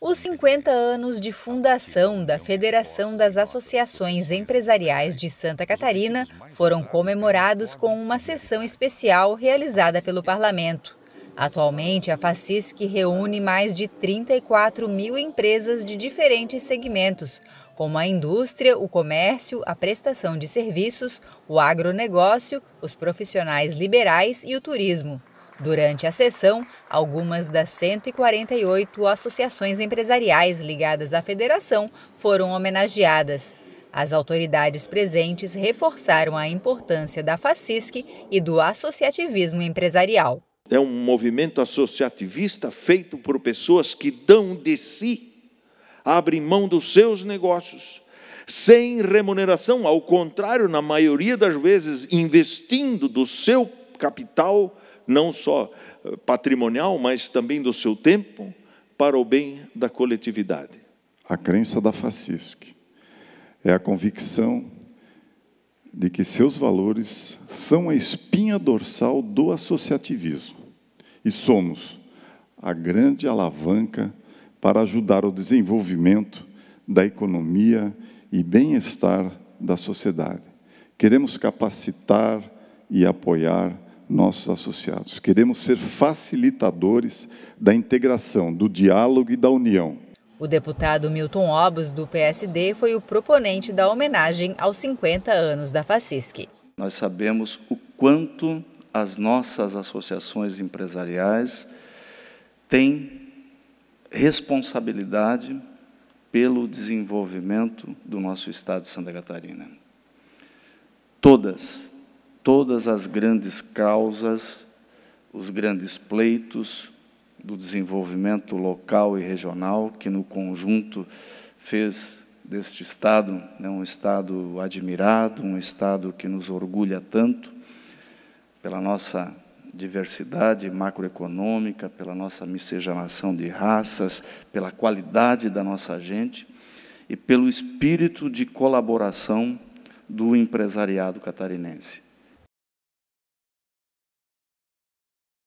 Os 50 anos de fundação da Federação das Associações Empresariais de Santa Catarina foram comemorados com uma sessão especial realizada pelo Parlamento. Atualmente, a FACISC reúne mais de 34 mil empresas de diferentes segmentos, como a indústria, o comércio, a prestação de serviços, o agronegócio, os profissionais liberais e o turismo. Durante a sessão, algumas das 148 associações empresariais ligadas à federação foram homenageadas. As autoridades presentes reforçaram a importância da FACISC e do associativismo empresarial. É um movimento associativista feito por pessoas que dão de si, abrem mão dos seus negócios, sem remuneração, ao contrário, na maioria das vezes, investindo do seu capital não só eh, patrimonial, mas também do seu tempo, para o bem da coletividade. A crença da FACISC é a convicção de que seus valores são a espinha dorsal do associativismo e somos a grande alavanca para ajudar o desenvolvimento da economia e bem-estar da sociedade. Queremos capacitar e apoiar nossos associados. Queremos ser facilitadores da integração, do diálogo e da união. O deputado Milton Obos, do PSD, foi o proponente da homenagem aos 50 anos da FACISC. Nós sabemos o quanto as nossas associações empresariais têm responsabilidade pelo desenvolvimento do nosso Estado de Santa Catarina. Todas todas as grandes causas, os grandes pleitos do desenvolvimento local e regional, que no conjunto fez deste Estado né, um Estado admirado, um Estado que nos orgulha tanto pela nossa diversidade macroeconômica, pela nossa miscigenação de raças, pela qualidade da nossa gente e pelo espírito de colaboração do empresariado catarinense.